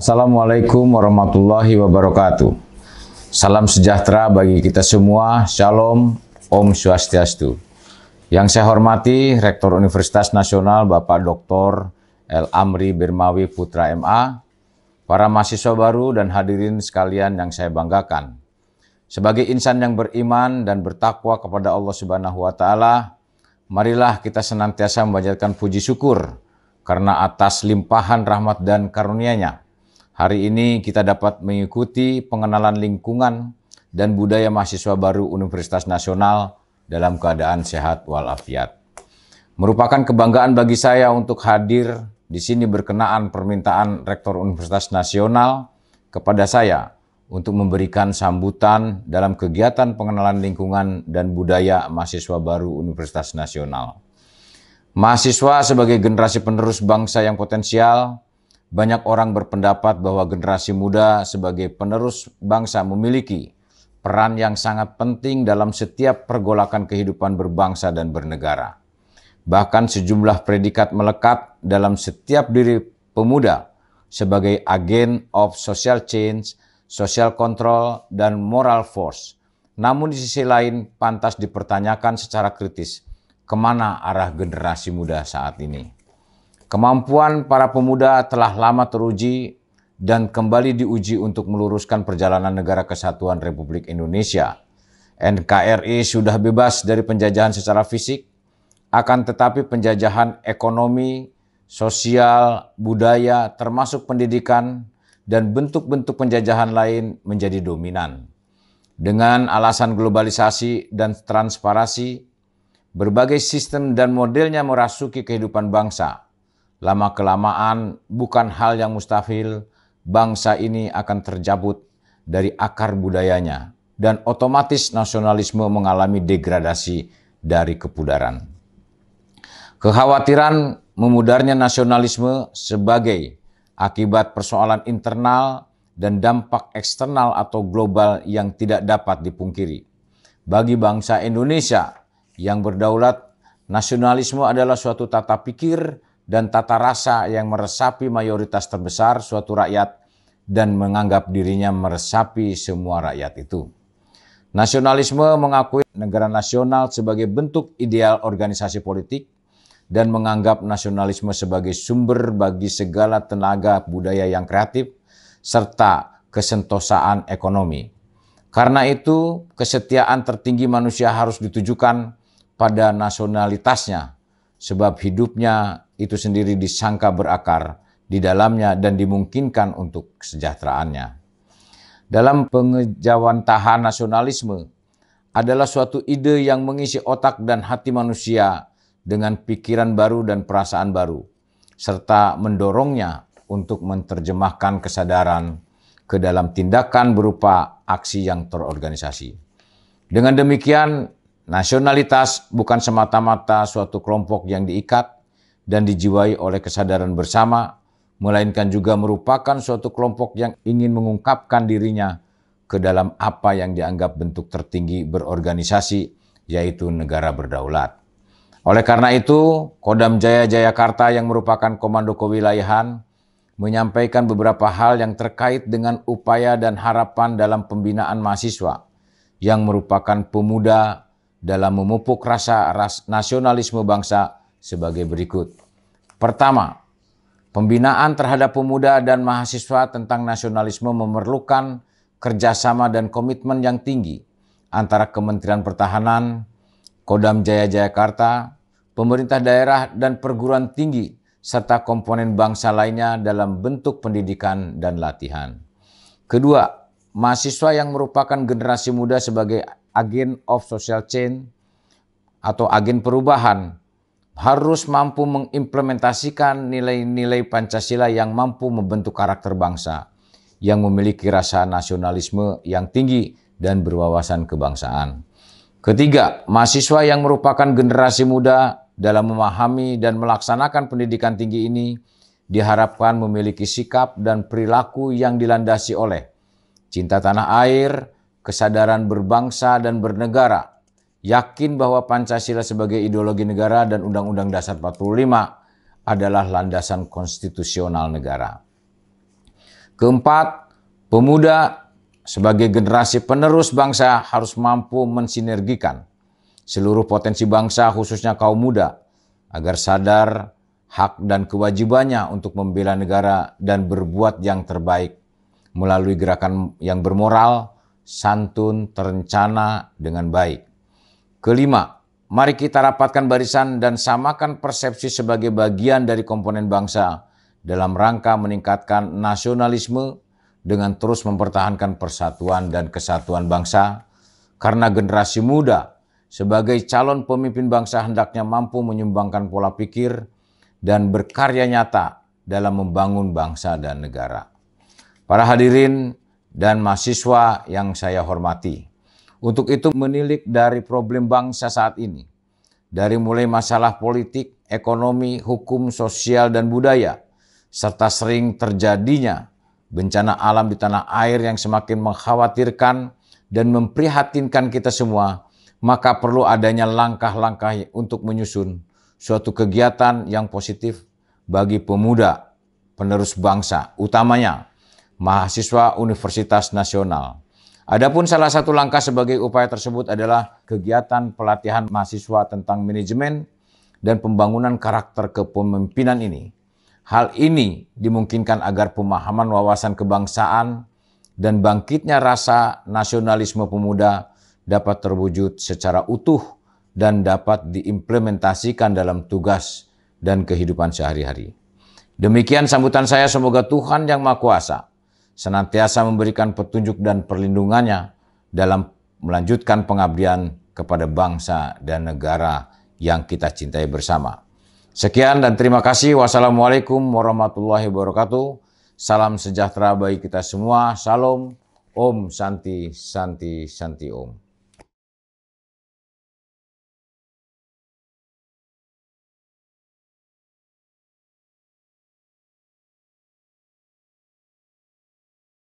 Assalamualaikum warahmatullahi wabarakatuh. Salam sejahtera bagi kita semua. Shalom, Om Swastiastu. Yang saya hormati Rektor Universitas Nasional Bapak Dr. El Amri Birmawi Putra MA, para mahasiswa baru dan hadirin sekalian yang saya banggakan. Sebagai insan yang beriman dan bertakwa kepada Allah Subhanahu wa taala, marilah kita senantiasa memanjatkan puji syukur karena atas limpahan rahmat dan karunia-Nya Hari ini kita dapat mengikuti pengenalan lingkungan dan budaya mahasiswa baru Universitas Nasional dalam keadaan sehat walafiat. Merupakan kebanggaan bagi saya untuk hadir di sini berkenaan permintaan Rektor Universitas Nasional kepada saya untuk memberikan sambutan dalam kegiatan pengenalan lingkungan dan budaya mahasiswa baru Universitas Nasional. Mahasiswa sebagai generasi penerus bangsa yang potensial banyak orang berpendapat bahwa generasi muda sebagai penerus bangsa memiliki peran yang sangat penting dalam setiap pergolakan kehidupan berbangsa dan bernegara. Bahkan sejumlah predikat melekat dalam setiap diri pemuda sebagai agen of social change, social control, dan moral force. Namun di sisi lain pantas dipertanyakan secara kritis kemana arah generasi muda saat ini. Kemampuan para pemuda telah lama teruji dan kembali diuji untuk meluruskan perjalanan negara kesatuan Republik Indonesia. NKRI sudah bebas dari penjajahan secara fisik, akan tetapi penjajahan ekonomi, sosial, budaya, termasuk pendidikan, dan bentuk-bentuk penjajahan lain menjadi dominan. Dengan alasan globalisasi dan transparasi, berbagai sistem dan modelnya merasuki kehidupan bangsa, Lama-kelamaan bukan hal yang mustahil bangsa ini akan terjabut dari akar budayanya dan otomatis nasionalisme mengalami degradasi dari kepudaran. Kekhawatiran memudarnya nasionalisme sebagai akibat persoalan internal dan dampak eksternal atau global yang tidak dapat dipungkiri. Bagi bangsa Indonesia yang berdaulat, nasionalisme adalah suatu tata pikir dan tata rasa yang meresapi mayoritas terbesar suatu rakyat dan menganggap dirinya meresapi semua rakyat itu. Nasionalisme mengakui negara nasional sebagai bentuk ideal organisasi politik dan menganggap nasionalisme sebagai sumber bagi segala tenaga budaya yang kreatif serta kesentosaan ekonomi. Karena itu, kesetiaan tertinggi manusia harus ditujukan pada nasionalitasnya, sebab hidupnya itu sendiri disangka berakar di dalamnya dan dimungkinkan untuk kesejahteraannya. Dalam pengejawantahan nasionalisme adalah suatu ide yang mengisi otak dan hati manusia dengan pikiran baru dan perasaan baru, serta mendorongnya untuk menerjemahkan kesadaran ke dalam tindakan berupa aksi yang terorganisasi. Dengan demikian, nasionalitas bukan semata-mata suatu kelompok yang diikat, dan dijiwai oleh kesadaran bersama, melainkan juga merupakan suatu kelompok yang ingin mengungkapkan dirinya ke dalam apa yang dianggap bentuk tertinggi berorganisasi, yaitu negara berdaulat. Oleh karena itu, Kodam Jaya Jayakarta yang merupakan komando kewilayahan menyampaikan beberapa hal yang terkait dengan upaya dan harapan dalam pembinaan mahasiswa yang merupakan pemuda dalam memupuk rasa ras nasionalisme bangsa sebagai berikut. Pertama, pembinaan terhadap pemuda dan mahasiswa tentang nasionalisme memerlukan kerjasama dan komitmen yang tinggi antara Kementerian Pertahanan, Kodam Jaya Jayakarta, pemerintah daerah, dan perguruan tinggi, serta komponen bangsa lainnya dalam bentuk pendidikan dan latihan. Kedua, mahasiswa yang merupakan generasi muda sebagai agen of social change atau agen perubahan harus mampu mengimplementasikan nilai-nilai Pancasila yang mampu membentuk karakter bangsa, yang memiliki rasa nasionalisme yang tinggi dan berwawasan kebangsaan. Ketiga, mahasiswa yang merupakan generasi muda dalam memahami dan melaksanakan pendidikan tinggi ini diharapkan memiliki sikap dan perilaku yang dilandasi oleh cinta tanah air, kesadaran berbangsa dan bernegara, yakin bahwa Pancasila sebagai ideologi negara dan Undang-Undang Dasar 45 adalah landasan konstitusional negara. Keempat, pemuda sebagai generasi penerus bangsa harus mampu mensinergikan seluruh potensi bangsa khususnya kaum muda agar sadar hak dan kewajibannya untuk membela negara dan berbuat yang terbaik melalui gerakan yang bermoral, santun, terencana dengan baik. Kelima, mari kita rapatkan barisan dan samakan persepsi sebagai bagian dari komponen bangsa dalam rangka meningkatkan nasionalisme dengan terus mempertahankan persatuan dan kesatuan bangsa karena generasi muda sebagai calon pemimpin bangsa hendaknya mampu menyumbangkan pola pikir dan berkarya nyata dalam membangun bangsa dan negara. Para hadirin dan mahasiswa yang saya hormati, untuk itu menilik dari problem bangsa saat ini. Dari mulai masalah politik, ekonomi, hukum, sosial, dan budaya. Serta sering terjadinya bencana alam di tanah air yang semakin mengkhawatirkan dan memprihatinkan kita semua. Maka perlu adanya langkah-langkah untuk menyusun suatu kegiatan yang positif bagi pemuda penerus bangsa, utamanya mahasiswa Universitas Nasional Adapun salah satu langkah sebagai upaya tersebut adalah kegiatan pelatihan mahasiswa tentang manajemen dan pembangunan karakter kepemimpinan ini. Hal ini dimungkinkan agar pemahaman wawasan kebangsaan dan bangkitnya rasa nasionalisme pemuda dapat terwujud secara utuh dan dapat diimplementasikan dalam tugas dan kehidupan sehari-hari. Demikian sambutan saya, semoga Tuhan Yang Maha Kuasa senantiasa memberikan petunjuk dan perlindungannya dalam melanjutkan pengabdian kepada bangsa dan negara yang kita cintai bersama. Sekian dan terima kasih. Wassalamualaikum warahmatullahi wabarakatuh. Salam sejahtera bagi kita semua. Salam. Om Santi Santi Santi Om.